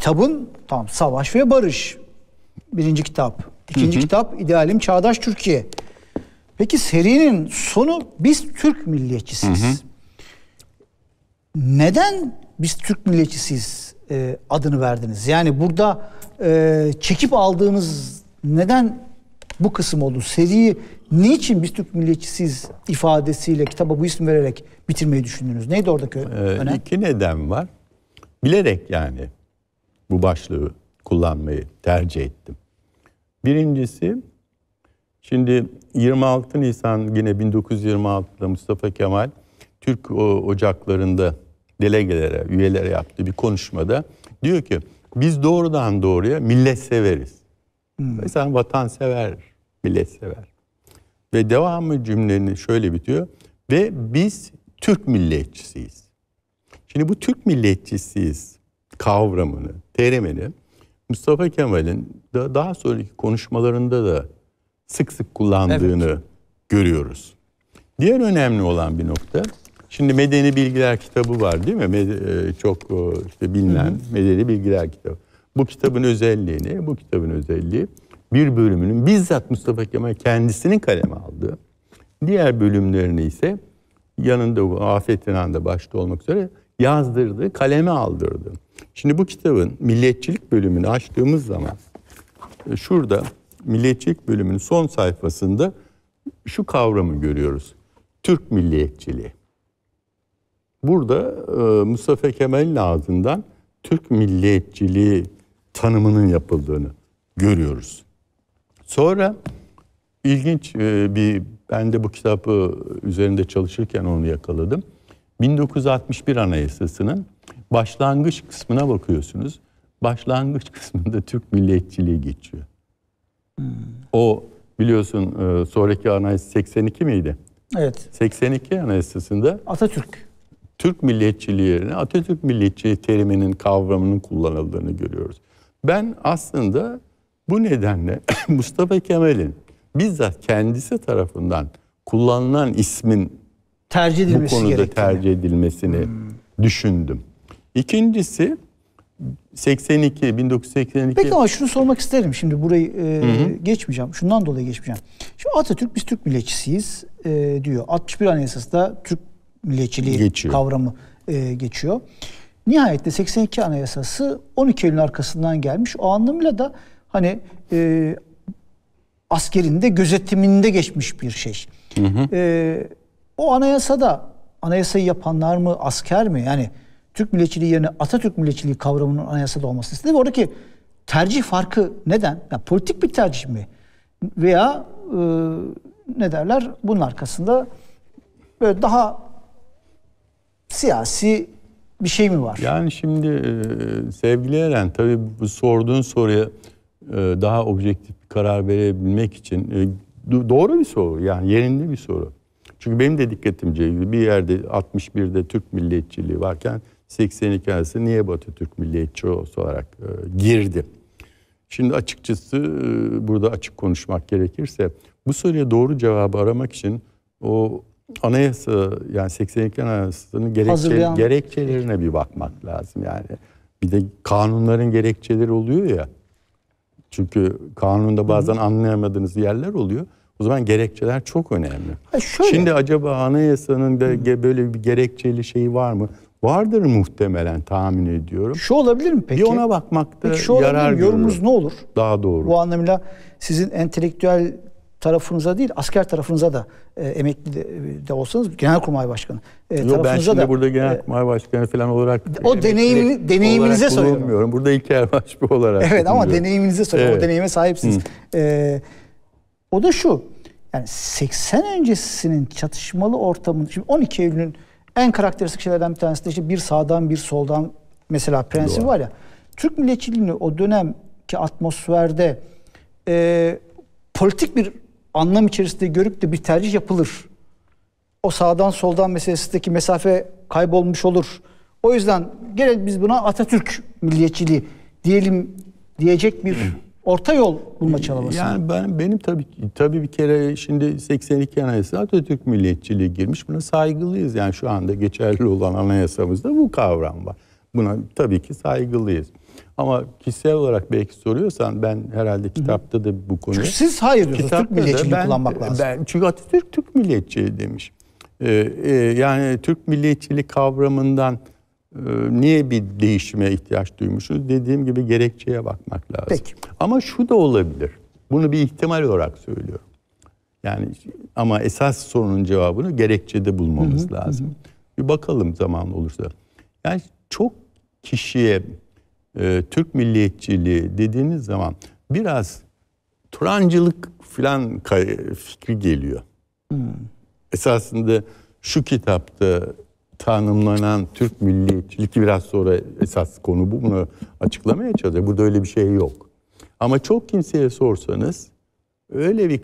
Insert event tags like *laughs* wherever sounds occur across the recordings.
kitabın tam savaş ve barış. Birinci kitap. İkinci hı hı. kitap idealim çağdaş Türkiye. Peki serinin sonu biz Türk milliyetçisiyiz. Hı hı. Neden biz Türk milliyetçisiyiz e, adını verdiniz? Yani burada e, çekip aldığınız neden bu kısım oldu? Seriyi niçin biz Türk milliyetçisiyiz ifadesiyle kitaba bu isim vererek bitirmeyi düşündünüz? Neydi oradaki ee, önem? İki neden var. Bilerek yani bu başlığı kullanmayı tercih ettim. Birincisi şimdi 26 Nisan yine 1926'da Mustafa Kemal Türk ocaklarında delegelere, üyelere yaptığı bir konuşmada diyor ki biz doğrudan doğruya millet severiz. Hmm. Mesela millet sever. Ve devamı cümlenin şöyle bitiyor. Ve biz Türk milliyetçisiyiz. Şimdi bu Türk milliyetçisiyiz kavramını, terimini Mustafa Kemal'in daha sonraki konuşmalarında da sık sık kullandığını evet. görüyoruz. Diğer önemli olan bir nokta, şimdi Medeni Bilgiler kitabı var değil mi? E, çok e, işte bilinen Medeni Bilgiler kitabı. Bu kitabın özelliği ne? Bu kitabın özelliği bir bölümünün bizzat Mustafa Kemal kendisinin kaleme aldığı, diğer bölümlerini ise yanında bu Afet İnan'da başta olmak üzere yazdırdı, kaleme aldırdı. Şimdi bu kitabın milliyetçilik bölümünü açtığımız zaman e, şurada milliyetçilik bölümünün son sayfasında şu kavramı görüyoruz. Türk milliyetçiliği. Burada e, Mustafa Kemal'in ağzından Türk milliyetçiliği tanımının yapıldığını görüyoruz. Sonra ilginç e, bir ben de bu kitabı üzerinde çalışırken onu yakaladım. 1961 Anayasası'nın Başlangıç kısmına bakıyorsunuz. Başlangıç kısmında Türk milliyetçiliği geçiyor. Hmm. O biliyorsun e, sonraki anayasa 82 miydi? Evet. 82 anayasasında Atatürk Türk milliyetçiliği yerine Atatürk milliyetçiliği teriminin kavramının kullanıldığını görüyoruz. Ben aslında bu nedenle *clears throat* Mustafa Kemal'in bizzat kendisi tarafından kullanılan ismin tercih edilmesi bu konuda tercih edilmesini hmm. düşündüm. İkincisi 82 1982 Peki ama şunu sormak isterim. Şimdi burayı e, geçmeyeceğim. Şundan dolayı geçmeyeceğim. Şimdi Atatürk biz Türk milliyetçisiyiz e, diyor. 61 Anayasası'da Türk milliyetçiliği geçiyor. kavramı e, geçiyor. Nihayet de 82 Anayasası 12 Eylül arkasından gelmiş. O anlamıyla da hani e, de gözetiminde geçmiş bir şey. Hı hı. E, o anayasada anayasayı yapanlar mı asker mi? Yani Türk milliyetçiliği yerine Atatürk milliyetçiliği kavramının anayasada olması istedi. Oradaki tercih farkı neden? Ya politik bir tercih mi? Veya e, ne derler? Bunun arkasında böyle daha siyasi bir şey mi var? Yani şimdi e, sevgili Eren tabii bu sorduğun soruya e, daha objektif bir karar verebilmek için e, doğru bir soru yani yerinde bir soru. Çünkü benim de dikkatim çekti. Bir yerde 61'de Türk milliyetçiliği varken 82 arası niye Batı Türk milliyetçi olarak e, girdi? Şimdi açıkçası e, burada açık konuşmak gerekirse bu soruya doğru cevabı aramak için o anayasa yani 82 anayasasının gerekçe, gerekçelerine bir bakmak lazım yani. Bir de kanunların gerekçeleri oluyor ya. Çünkü kanunda bazen hı anlayamadığınız yerler oluyor. O zaman gerekçeler çok önemli. Ha şöyle. Şimdi acaba anayasanın da böyle bir gerekçeli şeyi var mı? Vardır muhtemelen tahmin ediyorum. Şu olabilir mi peki? Bir ona bakmakta peki şu yarar mi? Yorumunuz ne olur? Daha doğru. Bu anlamıyla sizin entelektüel tarafınıza değil asker tarafınıza da e, emekli de, e, de olsanız genelkurmay başkanı e, Yo, tarafınıza ben şimdi da burada e, genelkurmay başkanı falan olarak o deneyim deneyiminize soruyorum. Burada İlker Başbuğ olarak. Evet ama deneyiminize soruyorum. Evet. O deneyime sahipsiniz. E, o da şu. Yani 80 öncesinin çatışmalı ortamını şimdi 12 Eylül'ün en karakteristik şeylerden bir tanesi de işte bir sağdan bir soldan mesela prensibi Doğru. var ya. Türk milliyetçiliğini o dönemki atmosferde e, politik bir anlam içerisinde görüp de bir tercih yapılır. O sağdan soldan meselesindeki mesafe kaybolmuş olur. O yüzden gene biz buna Atatürk milliyetçiliği diyelim diyecek bir hmm orta yol bulma çabası. Yani ben benim tabii tabii bir kere şimdi 82 Anayasa Atatürk milliyetçiliği girmiş. Buna saygılıyız. Yani şu anda geçerli olan anayasamızda bu kavram var. Buna tabii ki saygılıyız. Ama kişisel olarak belki soruyorsan ben herhalde kitapta da bu konuyu... Çünkü siz hayır diyorsunuz. Türk milliyetçiliği ben, kullanmak lazım. Ben, çünkü Atatürk Türk milliyetçiliği demiş. Ee, e, yani Türk milliyetçiliği kavramından ee, niye bir değişime ihtiyaç duymuşuz? Dediğim gibi gerekçeye bakmak lazım. Peki. Ama şu da olabilir. Bunu bir ihtimal olarak söylüyorum. Yani ama esas sorunun cevabını gerekçede bulmamız hı hı, lazım. Hı. Bir bakalım zaman olursa. Yani çok kişiye e, Türk milliyetçiliği dediğiniz zaman biraz Turancılık filan fikri geliyor. Hı. Esasında şu kitapta tanımlanan Türk milliyetçilik biraz sonra esas konu bu. Bunu açıklamaya çalışıyor. Burada öyle bir şey yok. Ama çok kimseye sorsanız öyle bir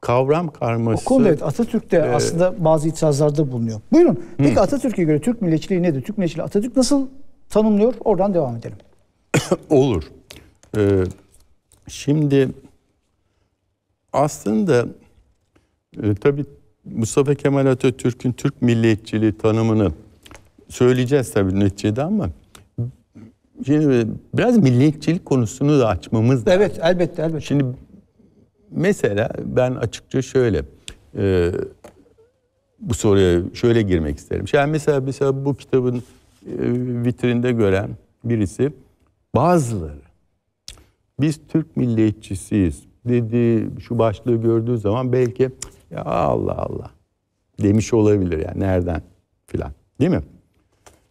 kavram karması. O konuda evet Atatürk'te e, aslında bazı itirazlarda bulunuyor. Buyurun. Peki Atatürk'e göre Türk milliyetçiliği nedir? Türk milliyetçiliği Atatürk nasıl tanımlıyor? Oradan devam edelim. *coughs* Olur. Ee, şimdi aslında e, tabii Mustafa Kemal Atatürk'ün Türk milliyetçiliği tanımını söyleyeceğiz tabii neticede ama şimdi biraz milliyetçilik konusunu da açmamız lazım. Evet elbette elbette. Şimdi mesela ben açıkça şöyle e, bu soruya şöyle girmek isterim. Yani mesela mesela bu kitabın e, vitrinde gören birisi bazıları biz Türk milliyetçisiyiz dediği şu başlığı gördüğü zaman belki ya Allah Allah demiş olabilir yani nereden filan değil mi?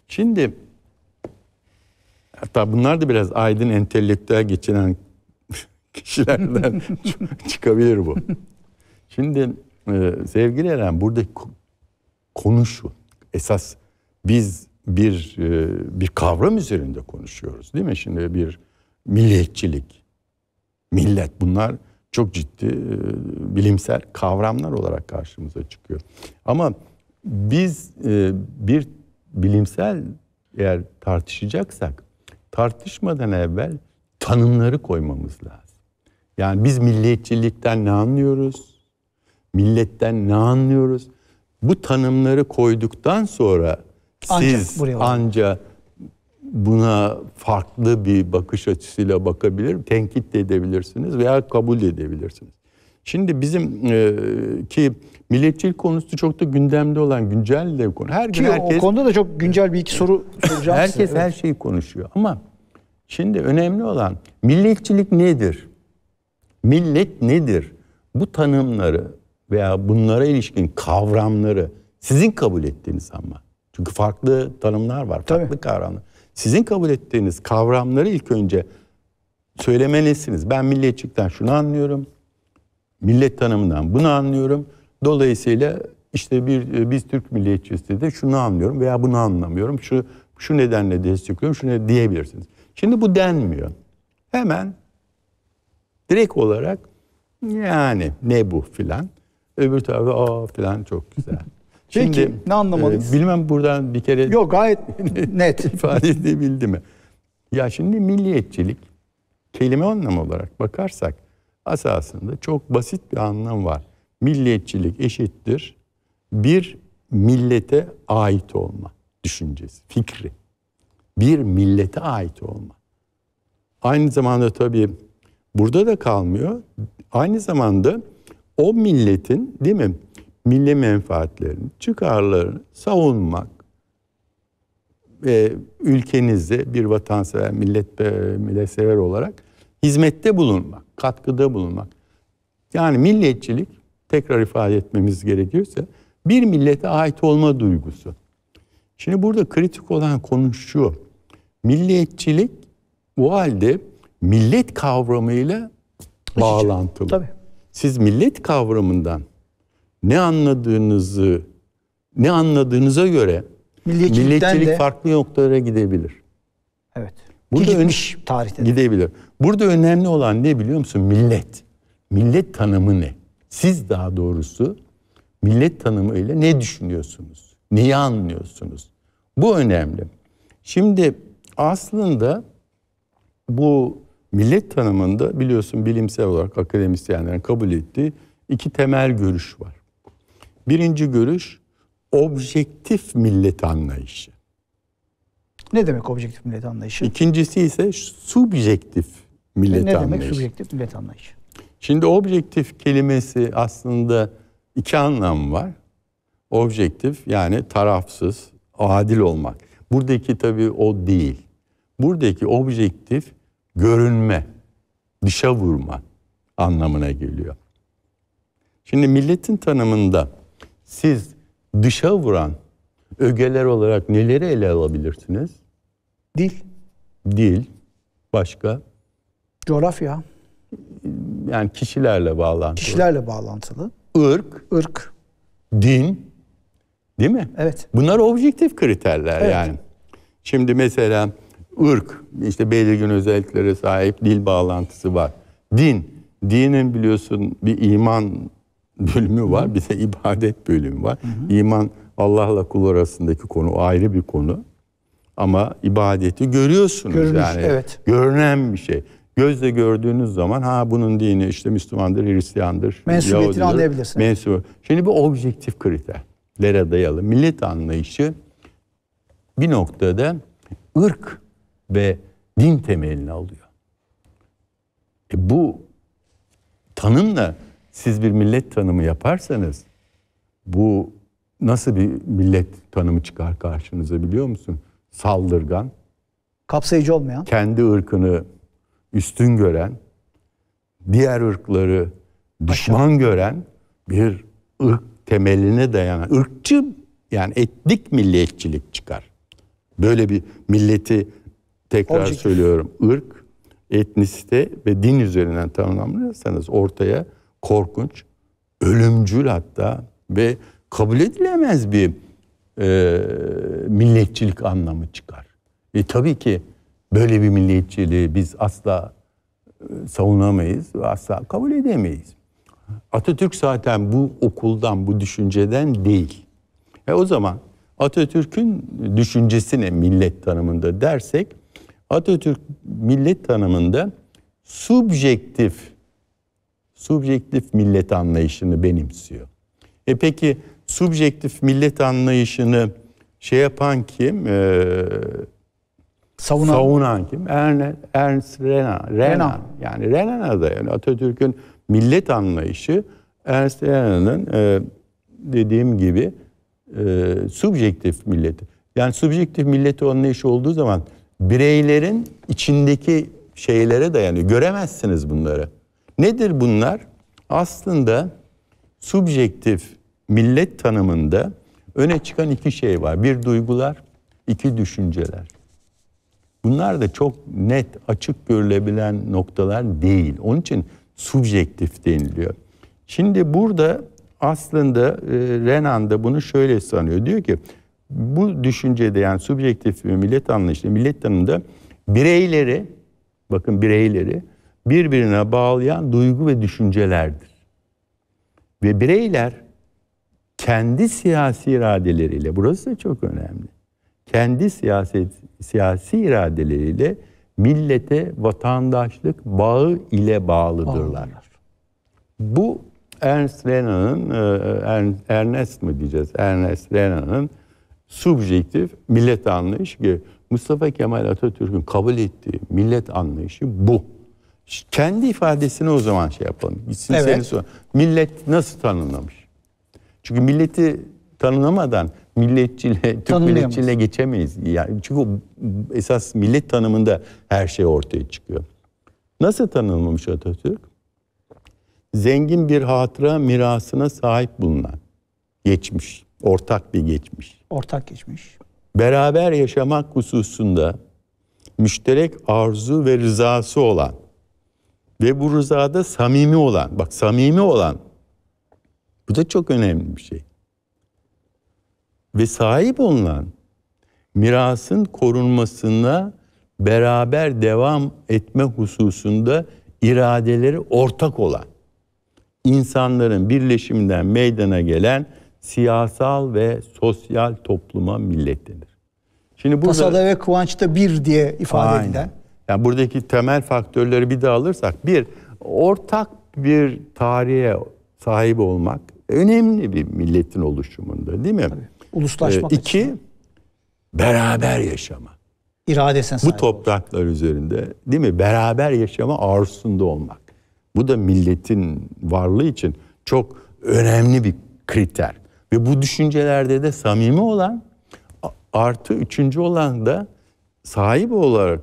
Şimdi hatta bunlar da biraz aydın entelektüel geçinen *laughs* kişilerden *laughs* çıkabilir bu. Şimdi e, sevgili Eren burada konu şu. Esas biz bir e, bir kavram üzerinde konuşuyoruz değil mi? Şimdi bir milliyetçilik, millet bunlar çok ciddi e, bilimsel kavramlar olarak karşımıza çıkıyor. Ama biz e, bir bilimsel eğer tartışacaksak tartışmadan evvel tanımları koymamız lazım. Yani biz milliyetçilikten ne anlıyoruz? Milletten ne anlıyoruz? Bu tanımları koyduktan sonra ancak siz buna farklı bir bakış açısıyla bakabilir, tenkit de edebilirsiniz veya kabul de edebilirsiniz. Şimdi bizim e, ki milletçilik konusu çok da gündemde olan güncel de bir konu. Her ki gün herkes, o konuda da çok güncel bir iki soru soracağım Herkes size. her şeyi konuşuyor ama şimdi önemli olan milliyetçilik nedir? Millet nedir? Bu tanımları veya bunlara ilişkin kavramları sizin kabul ettiğiniz ama. Çünkü farklı tanımlar var, farklı Tabii. kavramlar. Sizin kabul ettiğiniz kavramları ilk önce söylemelisiniz. Ben milliyetçilikten şunu anlıyorum. Millet tanımından bunu anlıyorum. Dolayısıyla işte bir biz Türk milliyetçisi de şunu anlıyorum veya bunu anlamıyorum. Şu şu nedenle destekliyorum, Şunu diyebilirsiniz. Şimdi bu denmiyor. Hemen direkt olarak yani ne bu filan. Öbür tarafta aa filan çok güzel. Peki Şimdi, ne anlamadık? E, bilmem buradan bir kere... Yok gayet *laughs* net. ifade edebildi mi? Ya şimdi milliyetçilik kelime anlamı olarak bakarsak asasında çok basit bir anlam var. Milliyetçilik eşittir bir millete ait olma düşüncesi, fikri. Bir millete ait olma. Aynı zamanda tabii burada da kalmıyor. Aynı zamanda o milletin değil mi milli menfaatlerini, çıkarlarını savunmak ve ülkenizde bir vatansever, millet e, milletsever olarak hizmette bulunmak, katkıda bulunmak. Yani milliyetçilik tekrar ifade etmemiz gerekiyorsa bir millete ait olma duygusu. Şimdi burada kritik olan konu şu. Milliyetçilik o halde millet kavramıyla bağlantılı. Tabii. Siz millet kavramından ne anladığınızı ne anladığınıza göre milliyetçilik, de... farklı noktalara gidebilir. Evet. Burada gitmiş ön... tarihte. Gidebilir. Burada önemli olan ne biliyor musun? Millet. Millet tanımı ne? Siz daha doğrusu millet tanımı ile ne düşünüyorsunuz? Neyi anlıyorsunuz? Bu önemli. Şimdi aslında bu millet tanımında biliyorsun bilimsel olarak akademisyenlerin kabul ettiği iki temel görüş var. Birinci görüş objektif millet anlayışı. Ne demek objektif millet anlayışı? İkincisi ise subjektif millet anlayışı. Ne demek subjektif millet anlayışı? Şimdi objektif kelimesi aslında iki anlam var. Objektif yani tarafsız, adil olmak. Buradaki tabii o değil. Buradaki objektif görünme, dışa vurma anlamına geliyor. Şimdi milletin tanımında siz dışa vuran ögeler olarak neleri ele alabilirsiniz? Dil. Dil. Başka? Coğrafya. Yani kişilerle bağlantılı. Kişilerle bağlantılı. Irk. Irk. Din. Değil mi? Evet. Bunlar objektif kriterler evet. yani. Şimdi mesela ırk işte belirgin özelliklere sahip dil bağlantısı var. Din. Dinin biliyorsun bir iman bölümü var. Hı. Bir de ibadet bölümü var. İman Allah'la kul arasındaki konu ayrı bir konu. Ama ibadeti görüyorsunuz Görmüş, yani. Evet. Görünen bir şey. Gözle gördüğünüz zaman ha bunun dini işte Müslümandır, Hristiyandır, mensubiyetini anlayabilirsiniz. Mensup. Şimdi bu objektif kriterlere dayalı millet anlayışı bir noktada ırk ve din temelini alıyor. E bu tanımla siz bir millet tanımı yaparsanız bu nasıl bir millet tanımı çıkar karşınıza biliyor musun? Saldırgan. Kapsayıcı olmayan. Kendi ırkını üstün gören, diğer ırkları düşman Aşağı. gören bir ırk temeline dayanan ırkçı yani etnik milliyetçilik çıkar. Böyle bir milleti tekrar Objektif. söylüyorum ırk, etnisite ve din üzerinden tanımlanırsanız ortaya korkunç, ölümcül hatta ve kabul edilemez bir e, milliyetçilik anlamı çıkar. E tabii ki böyle bir milliyetçiliği biz asla e, savunamayız ve asla kabul edemeyiz. Atatürk zaten bu okuldan, bu düşünceden değil. E o zaman Atatürk'ün düşüncesine millet tanımında dersek, Atatürk millet tanımında subjektif subjektif millet anlayışını benimsiyor. E peki subjektif millet anlayışını şey yapan kim? E, savunan, savunan kim? Ernest, Ernst Renan. Renan. Renan. Yani Renan'a da yani Atatürk'ün millet anlayışı Ernst Renan'ın e, dediğim gibi e, subjektif milleti. Yani subjektif milleti anlayışı olduğu zaman bireylerin içindeki şeylere dayanıyor. Göremezsiniz bunları. Nedir bunlar? Aslında subjektif millet tanımında öne çıkan iki şey var. Bir duygular, iki düşünceler. Bunlar da çok net, açık görülebilen noktalar değil. Onun için subjektif deniliyor. Şimdi burada aslında e, Renan da bunu şöyle sanıyor. Diyor ki bu düşüncede yani subjektif millet anlayışında, millet tanımında bireyleri, bakın bireyleri birbirine bağlayan duygu ve düşüncelerdir. Ve bireyler kendi siyasi iradeleriyle, burası da çok önemli. Kendi siyaset, siyasi iradeleriyle millete vatandaşlık bağı ile bağlıdırlar. Bu Ernst Renan'ın, e, e, Ernest mi diyeceğiz, Ernest Renan'ın subjektif millet anlayışı ki Mustafa Kemal Atatürk'ün kabul ettiği millet anlayışı bu. Kendi ifadesini o zaman şey yapalım. Gitsin evet. seni sor. Millet nasıl tanımlamış? Çünkü milleti tanımlamadan milletçiliğe, Türk milletçiliğe geçemeyiz. Yani çünkü esas millet tanımında her şey ortaya çıkıyor. Nasıl tanımlamış Atatürk? Zengin bir hatıra mirasına sahip bulunan geçmiş, ortak bir geçmiş. Ortak geçmiş. Beraber yaşamak hususunda müşterek arzu ve rızası olan ve bu rızada samimi olan, bak samimi olan bu da çok önemli bir şey. Ve sahip olunan mirasın korunmasına beraber devam etme hususunda iradeleri ortak olan insanların birleşiminden meydana gelen siyasal ve sosyal topluma millet denir. Şimdi burada, Tasada ve kıvançta bir diye ifade aynen. edilen. Yani buradaki temel faktörleri bir daha alırsak bir ortak bir tarihe sahip olmak önemli bir milletin oluşumunda değil mi? Tabii. Uluslaşmak. Ee, iki beraber yaşama. İradesine sahip. Bu topraklar olacak. üzerinde değil mi? Beraber yaşama arzusunda olmak. Bu da milletin varlığı için çok önemli bir kriter. Ve bu düşüncelerde de samimi olan artı üçüncü olan da sahip olarak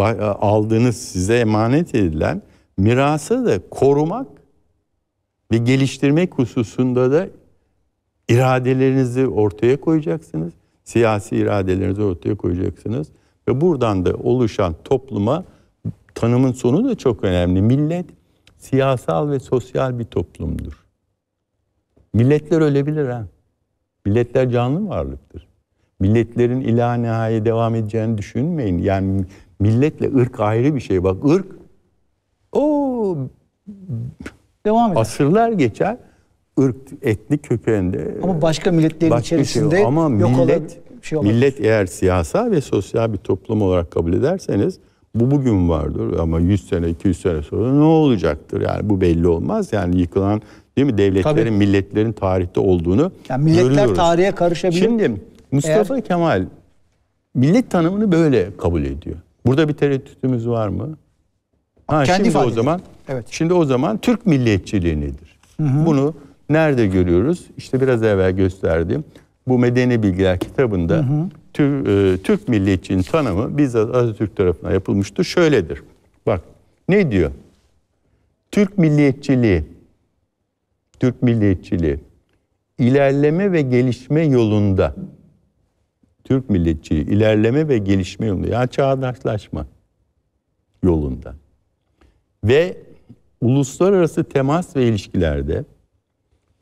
e, aldığınız size emanet edilen mirası da korumak ve geliştirmek hususunda da iradelerinizi ortaya koyacaksınız. Siyasi iradelerinizi ortaya koyacaksınız. Ve buradan da oluşan topluma tanımın sonu da çok önemli. Millet siyasal ve sosyal bir toplumdur. Milletler ölebilir ha. Milletler canlı varlıktır. Milletlerin ila nihaya devam edeceğini düşünmeyin. Yani Milletle ırk ayrı bir şey. Bak ırk o devam eder. Asırlar geçer. Irk etnik kökeninde. Ama başka milletlerin başka şey içerisinde şey ama yok millet olan şey millet eğer siyasa ve sosyal bir toplum olarak kabul ederseniz bu bugün vardır ama 100 sene 200 sene sonra ne olacaktır? Yani bu belli olmaz. Yani yıkılan değil mi devletlerin, Tabii. milletlerin tarihte olduğunu yani milletler görüyoruz. tarihe karışabilir. Şimdi Mustafa eğer... Kemal millet tanımını böyle kabul ediyor. Burada bir tereddütümüz var mı? Ha, Kendi şimdi o zaman evet. şimdi o zaman Türk milliyetçiliği nedir? Hı hı. Bunu nerede görüyoruz? İşte biraz evvel gösterdiğim bu Medeni Bilgiler kitabında Tür, e, Türk milliyetçinin tanımı bizzat Atatürk tarafından yapılmıştır. Şöyledir. Bak ne diyor? Türk milliyetçiliği Türk milliyetçiliği ilerleme ve gelişme yolunda Türk milletçiliği ilerleme ve gelişme yolunda yani çağdaşlaşma yolunda. Ve uluslararası temas ve ilişkilerde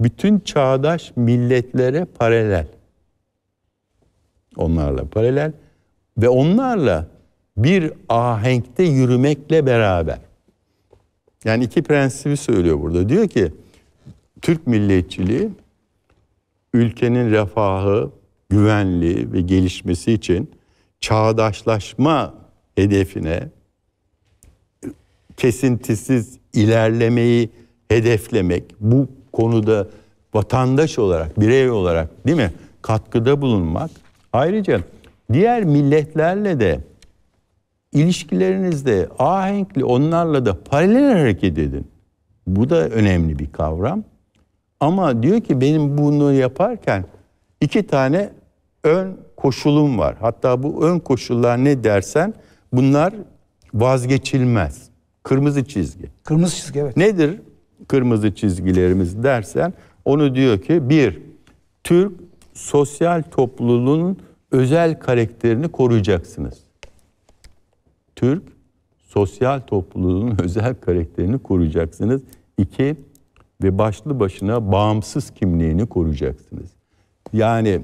bütün çağdaş milletlere paralel. Onlarla paralel ve onlarla bir ahenkte yürümekle beraber. Yani iki prensibi söylüyor burada. Diyor ki Türk milliyetçiliği ülkenin refahı, güvenli ve gelişmesi için çağdaşlaşma hedefine kesintisiz ilerlemeyi hedeflemek bu konuda vatandaş olarak, birey olarak değil mi? Katkıda bulunmak. Ayrıca diğer milletlerle de ilişkilerinizde ahenkli onlarla da paralel hareket edin. Bu da önemli bir kavram. Ama diyor ki benim bunu yaparken iki tane ön koşulum var. Hatta bu ön koşullar ne dersen bunlar vazgeçilmez. Kırmızı çizgi. Kırmızı çizgi evet. Nedir kırmızı çizgilerimiz dersen onu diyor ki bir Türk sosyal topluluğun özel karakterini koruyacaksınız. Türk sosyal topluluğun *laughs* özel karakterini koruyacaksınız. İki ve başlı başına bağımsız kimliğini koruyacaksınız. Yani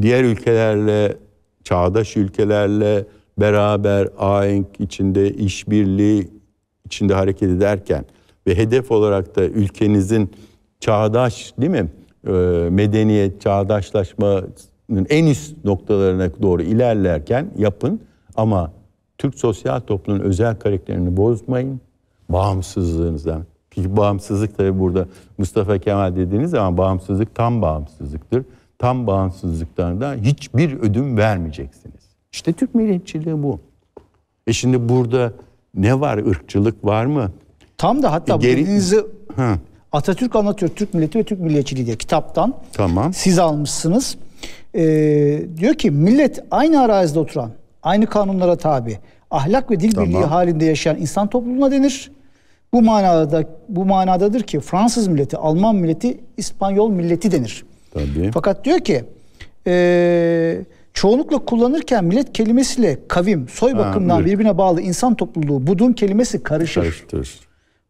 diğer ülkelerle, çağdaş ülkelerle beraber ahenk içinde, işbirliği içinde hareket ederken ve hedef olarak da ülkenizin çağdaş değil mi? E, medeniyet, çağdaşlaşmanın en üst noktalarına doğru ilerlerken yapın ama Türk sosyal toplumun özel karakterini bozmayın. Bağımsızlığınızdan. çünkü bağımsızlık tabii burada Mustafa Kemal dediğiniz zaman bağımsızlık tam bağımsızlıktır tam bağımsızlıklarında hiçbir ödün vermeyeceksiniz. İşte Türk milliyetçiliği bu. E şimdi burada ne var? Irkçılık var mı? Tam da hatta e, geri... dediğinizi ha. Atatürk anlatıyor Türk milleti ve Türk milliyetçiliği diye kitaptan. Tamam. Siz almışsınız. Ee, diyor ki millet aynı arazide oturan, aynı kanunlara tabi, ahlak ve dil tamam. birliği halinde yaşayan insan topluluğuna denir. Bu manada bu manadadır ki Fransız milleti, Alman milleti, İspanyol milleti denir. Tabii. Fakat diyor ki e, çoğunlukla kullanırken millet kelimesiyle kavim, soy bakımından ha, birbirine bağlı insan topluluğu, budun kelimesi karışır. Karıştırır.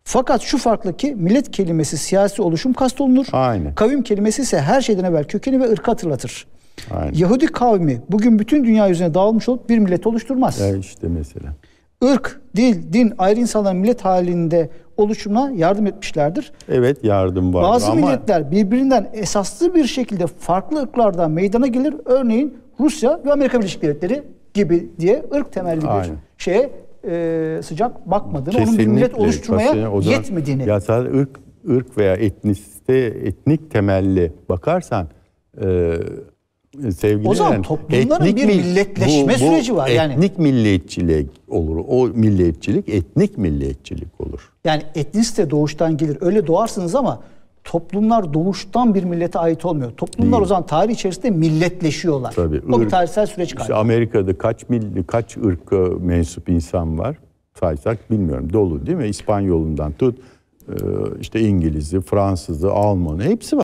Fakat şu farklı ki millet kelimesi siyasi oluşum kastolunur. Aynı Kavim kelimesi ise her şeyden evvel kökeni ve ırkı hatırlatır. Aynı Yahudi kavmi bugün bütün dünya üzerine dağılmış olup bir millet oluşturmaz. Ya e, işte mesela. Irk, dil, din ayrı insanların millet halinde oluşumuna yardım etmişlerdir. Evet yardım var. Bazı ama... milletler birbirinden esaslı bir şekilde farklı ırklardan meydana gelir. Örneğin Rusya ve Amerika Birleşik Devletleri gibi diye ırk temelli Aynen. bir şeye e, sıcak bakmadığını, Kesinlikle. onun millet oluşturmaya Kesinlikle. yetmediğini. Ya sadece ırk, ırk veya etniste, etnik temelli bakarsan e, sevgili o zaman yani, toplumların etnik bir milletleşme bu, bu süreci var. Yani etnik milliyetçilik olur. O milliyetçilik etnik milliyetçilik olur. Yani etnisite doğuştan gelir. Öyle doğarsınız ama toplumlar doğuştan bir millete ait olmuyor. Toplumlar Değil. o zaman tarih içerisinde milletleşiyorlar. Tabii. O ırk, bir tarihsel süreç kaybı. İşte Amerika'da kaç milli, kaç ırk mensup insan var? Saysak bilmiyorum. Dolu değil mi? İspanyolundan tut e, işte İngiliz'i, Fransız'ı, Alman'ı hepsi var.